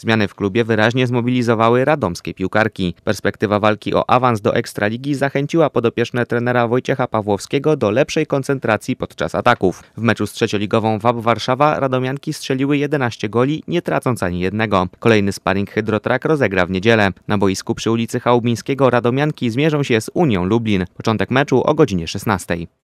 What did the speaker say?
Zmiany w klubie wyraźnie zmobilizowały radomskie piłkarki. Perspektywa walki o awans do Ekstraligi zachęciła podopieczne trenera Wojciecha Pawłowskiego do lepszej koncentracji podczas ataków. W meczu z trzecioligową WAB Warszawa radomianki strzeliły 11 goli, nie tracąc ani jednego. Kolejny sparring Hydrotrak rozegra w niedzielę. Na boisku przy ulicy Chałubińskiego radomianki zmierzą się z Unią Lublin. Początek meczu o godzinie 16.